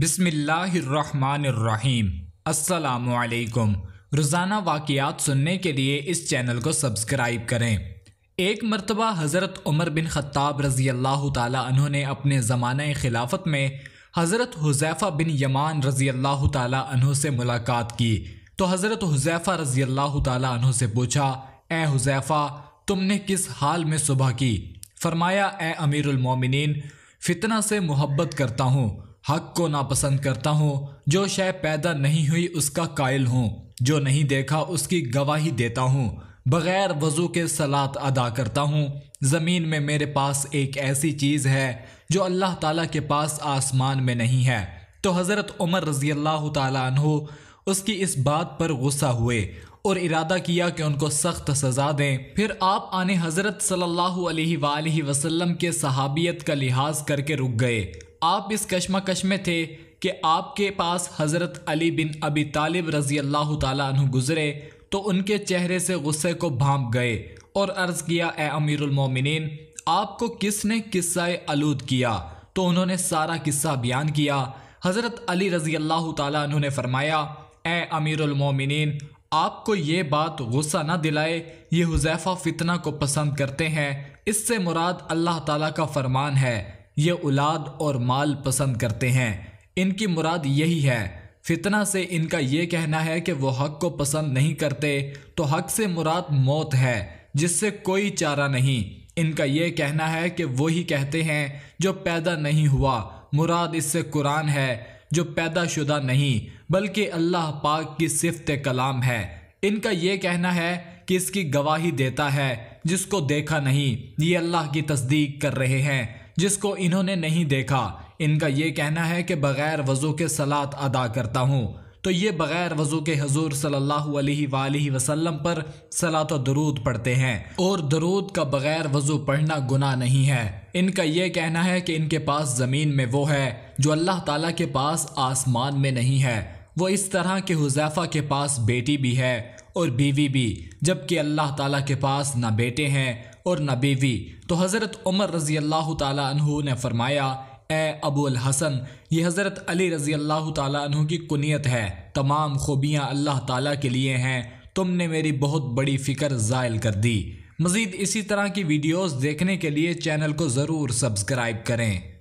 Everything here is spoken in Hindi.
बिसमीम् अल्लाम रोज़ाना वाक़ात सुनने के लिए इस चैनल को सब्सक्राइब करें एक मरतबा हज़रत उमर बिन ख़त्ताब रज़ी अल्लाह तु ने अपने ज़माना खिलाफत में हज़रत हुजैफ़ा बिन यमान रज़ी अल्लाह तहों से मुलाकात की तो हज़रत हुजैफ़ा रज़ी अल्लाह तहों से पूछा ए हुजैफ़ा तुमने किस हाल में सुबह की फ़रमाया ए अमीरमिन फ़ितना से मोहब्बत करता हूँ हक को नापसंद करता हूँ जो शय पैदा नहीं हुई उसका कायल हूँ जो नहीं देखा उसकी गवाही देता हूँ बग़ैर वज़ू के सलात अदा करता हूँ ज़मीन में मेरे पास एक ऐसी चीज़ है जो अल्लाह ताला के पास आसमान में नहीं है तो हज़रत उमर रज़ी अल्लाह तु उसकी इस बात पर गुस्सा हुए और इरादा किया कि उनको सख्त सज़ा दें फिर आप आने हज़रत सल्लल्लाहु अलैहि वसल्लम के सहाबियत का लिहाज करके रुक गए आप इस कश्मकश में थे कि आपके पास हज़रत अली बिन अबी तालिब रज़ी अल्लाह तु गुज़रे तो उनके चेहरे से गुस्से को भांप गए और अर्ज़ किया ए अमीरमिन आपको किसने किस्सा आलूद किया तो उन्होंने सारा किस्सा बयान किया हज़रत अली रज़ी अल्लाह तु ने फरमाया ए अमीरमिन आपको ये बात गुस्सा ना दिलाए ये हुजैफ़ा फितना को पसंद करते हैं इससे मुराद अल्लाह ताला का फरमान है ये औलाद और माल पसंद करते हैं इनकी मुराद यही है फितना से इनका ये कहना है कि वो हक को पसंद नहीं करते तो हक से मुराद मौत है जिससे कोई चारा नहीं इनका ये कहना है कि वो ही कहते हैं जो पैदा नहीं हुआ मुराद इससे कुरान है जो पैदा शुदा नहीं बल्कि अल्लाह पाक की सिफत कलाम है इनका ये कहना है कि इसकी गवाही देता है जिसको देखा नहीं ये अल्लाह की तस्दीक कर रहे हैं जिसको इन्होंने नहीं देखा इनका ये कहना है कि बग़ैर वज़ू के सलात अदा करता हूँ तो ये बग़ैर वज़ू के हजूर सल्लल्लाहु अलैहि वसल्लम पर सलात दरूद पढ़ते हैं और दरूद का बग़ैर वज़ू पढ़ना गुनाह नहीं है इनका ये कहना है कि इनके पास ज़मीन में वो है जो अल्लाह ताला के पास आसमान में नहीं है वो इस तरह के हुजैफ़ा के पास बेटी भी है और बीवी भी जबकि अल्लाह ताला के पास ना बेटे हैं और न बीवी तो हज़रत उमर रज़ी अल्लाह तु ने फरमाया ए अबुल हसन ये हज़रत अली रज़ी अल्लाह तु की कुनीत है तमाम खूबियाँ अल्लाह ताली के लिए हैं तुमने मेरी बहुत बड़ी फ़िक्र ज़ायल कर दी मज़ीद इसी तरह की वीडियोज़ देखने के लिए चैनल को ज़रूर सब्सक्राइब करें